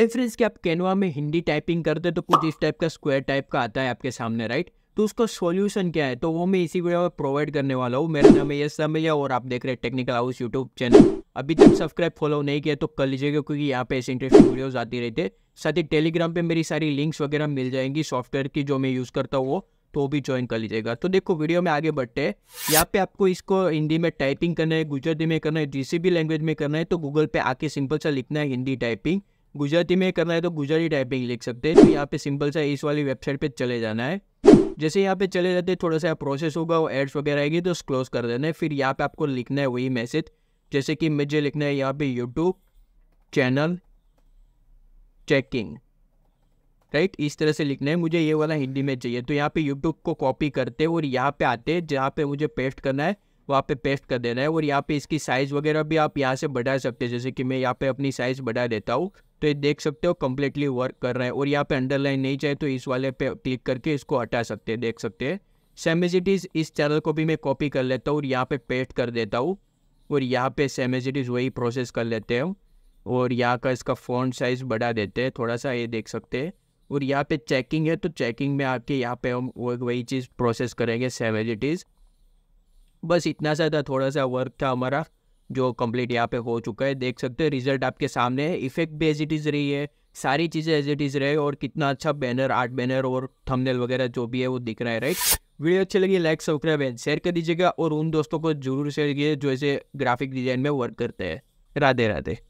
ए friends आप Canva में Hindi typing करते तो कुछ इस टाइप का स्क्वायर टाइप का आता है आपके सामने राइट तो उसका सॉल्यूशन क्या है तो वो मैं इसी वीडियो में प्रोवाइड करने वाला हूँ मेरा नाम है यश समय और आप देख रहे हैं टेक्निकल हाउस यूट्यूब चैनल अभी तक सब्सक्राइब फॉलो नहीं किया तो कर लीजिएगा क्योंकि यहाँ पे ऐसे इंटरेस्टिंग वीडियोज आती रहते साथ ही टेलीग्राम पे मेरी सारी लिंक्स वगैरह मिल जाएंगी सॉफ्टवेयर की जो मैं यूज़ करता हूँ वो तो भी ज्वाइन कर लीजिएगा तो देखो वीडियो में आगे बढ़ते हैं यहाँ पे आपको इसको हिंदी में टाइपिंग करना है गुजराती में करना है जिस भी लैंग्वेज में करना है तो गूगल पे आके सिंपल सा लिखना है हिंदी टाइपिंग गुजराती में करना है तो गुजराती टाइपिंग लिख सकते हैं तो यहाँ पे सिंपल सा इस वाली वेबसाइट पे चले जाना है जैसे यहाँ पे चले जाते हैं थोड़ा सा प्रोसेस होगा और एड्स वगैरह आएगी तो क्लोज कर देना है फिर यहाँ पे आपको लिखना है वही मैसेज जैसे कि मुझे लिखना है यहाँ पे यूट्यूब चैनल चेकिंग राइट इस तरह से लिखना है मुझे ये वाला हिंदी में चाहिए तो यहाँ पे यूट्यूब को कॉपी करते और यहाँ पे आते जहाँ पे मुझे पेस्ट करना है वहाँ पे पेस्ट कर देना है और यहाँ पे इसकी साइज़ वगैरह भी आप यहाँ से बढ़ा सकते हैं जैसे कि मैं यहाँ पे अपनी साइज़ बढ़ा देता हूँ तो ये देख सकते हो कम्प्लीटली वर्क कर रहा है और यहाँ पे अंडरलाइन नहीं चाहिए तो इस वाले पे क्लिक करके इसको हटा सकते हैं देख सकते हैं सेमेजिटीज़ इस चैनल को भी मैं कॉपी कर लेता हूँ और यहाँ पे पेस्ट कर देता हूँ और यहाँ पे सेमेजिटीज़ वही प्रोसेस कर लेते हैं और यहाँ का इसका फोन साइज़ बढ़ा देते हैं थोड़ा सा ये देख सकते हैं और यहाँ पे चेकिंग है तो चेकिंग में आके यहाँ पे हम वही चीज़ प्रोसेस करेंगे सेमेजिटीज़ बस इतना सा था थोड़ा सा वर्क था हमारा जो कंप्लीट यहाँ पे हो चुका है देख सकते हैं रिजल्ट आपके सामने है इफेक्ट भी एज इट इज़ रही है सारी चीज़ें एज इट इज़ रहे और कितना अच्छा बैनर आर्ट बैनर और थंबनेल वगैरह जो भी है वो दिख रहा है राइट वीडियो अच्छी लगी लाइक सब्सक्राइब एंड शेयर कर दीजिएगा और उन दोस्तों को जरूर शेयर कीजिए जो ऐसे ग्राफिक डिज़ाइन में वर्क करते हैं राधे राधे